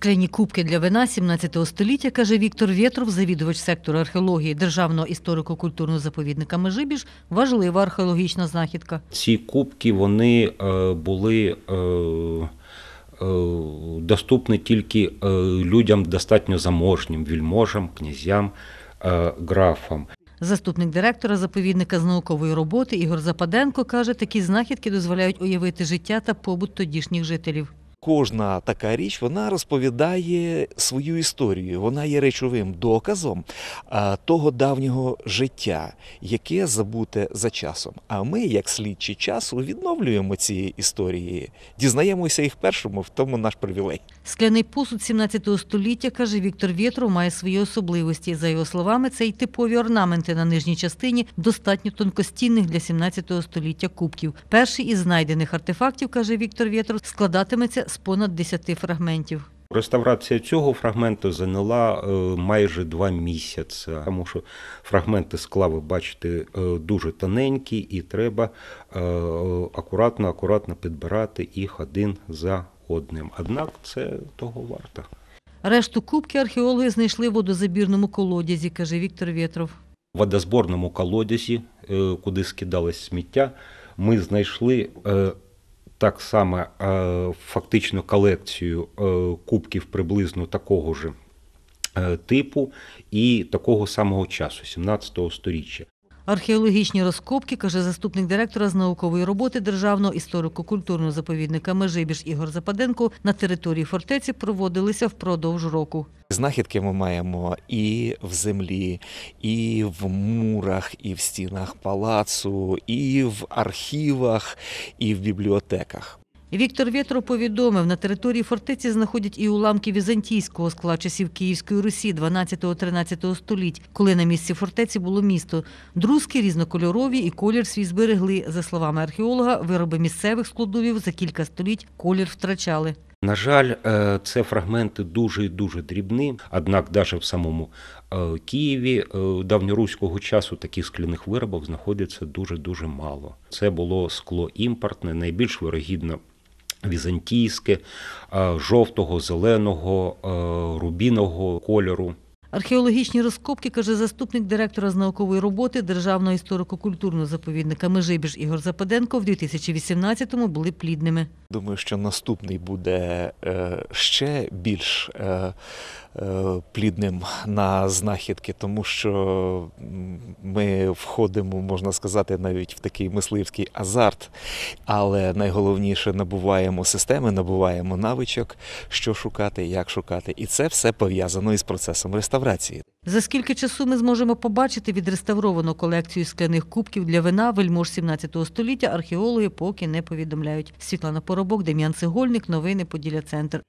Скляні кубки для вина 17 століття, каже Віктор Вєтров, завідувач сектору археології Державного історико-культурного заповідника Межибіж, важлива археологічна знахідка. Ці кубки вони е, були. Е, е, доступні тільки людям достатньо заможнім вільможам, князям, графам. Заступник директора заповідника з наукової роботи Ігор Западенко каже, такі знахідки дозволяють уявити життя та побут тодішніх жителів. Кожна така річ вона розповідає свою історію. Вона є речовим доказом того давнього життя, яке забуте за часом. А ми, як слідчі часу, відновлюємо ці історії, дізнаємося їх першому, в тому наш привілей. Скляний посуд 17 століття каже Віктор Вєтров, має свої особливості. За його словами, це й типові орнаменти на нижній частині достатньо тонкостінних для 17 століття кубків. Перший із знайдених артефактів каже Віктор Вєтров, складатиметься з понад 10 фрагментів. Реставрація цього фрагменту зайняла е, майже два місяці, тому що фрагменти склави, бачите, е, дуже тоненькі, і треба е, акуратно, акуратно підбирати їх один за одним. Однак це того варто. Решту кубки археологи знайшли в водозабірному колодязі, каже Віктор Вєтров. В водозборному колодязі, куди скидалось сміття, ми знайшли так само е, фактично колекцію е, кубків приблизно такого ж е, типу і такого самого часу, 17 століття. Археологічні розкопки, каже заступник директора з наукової роботи Державного історико-культурного заповідника Межибіж Ігор Западенко на території фортеці проводилися впродовж року. Знахідки ми маємо і в землі, і в мурах, і в стінах палацу, і в архівах, і в бібліотеках. Віктор Вєтро повідомив, на території фортеці знаходять і уламки візантійського скла часів Київської Русі 12-13 століть, коли на місці фортеці було місто. Друзки різнокольорові і колір свій зберегли. За словами археолога, вироби місцевих складовів за кілька століть колір втрачали. На жаль, е, це фрагменти дуже дуже дрібні. Однак, навіть в самому е, Києві е, давньоруського часу таких скляних виробів знаходиться дуже дуже мало. Це було скло імпортне, найбільш вирогідно візантійське, е, жовтого, зеленого, е, рубіного кольору. Археологічні розкопки, каже заступник директора з наукової роботи Державного історико-культурного заповідника Межибіж Ігор Западенко в 2018-му були плідними. Думаю, що наступний буде е, ще більш е, е, плідним на знахідки, тому що ми входимо, можна сказати, навіть в такий мисливський азарт, але найголовніше набуваємо системи, набуваємо навичок, що шукати, як шукати, і це все пов'язано із процесом реставрації реставрації. За скільки часу ми зможемо побачити відреставровану колекцію скляних кубків для вина вельмож 17 століття археологи поки не повідомляють. Світлана Поробок, Дем'ян Цегольник, новини Поділля Центр.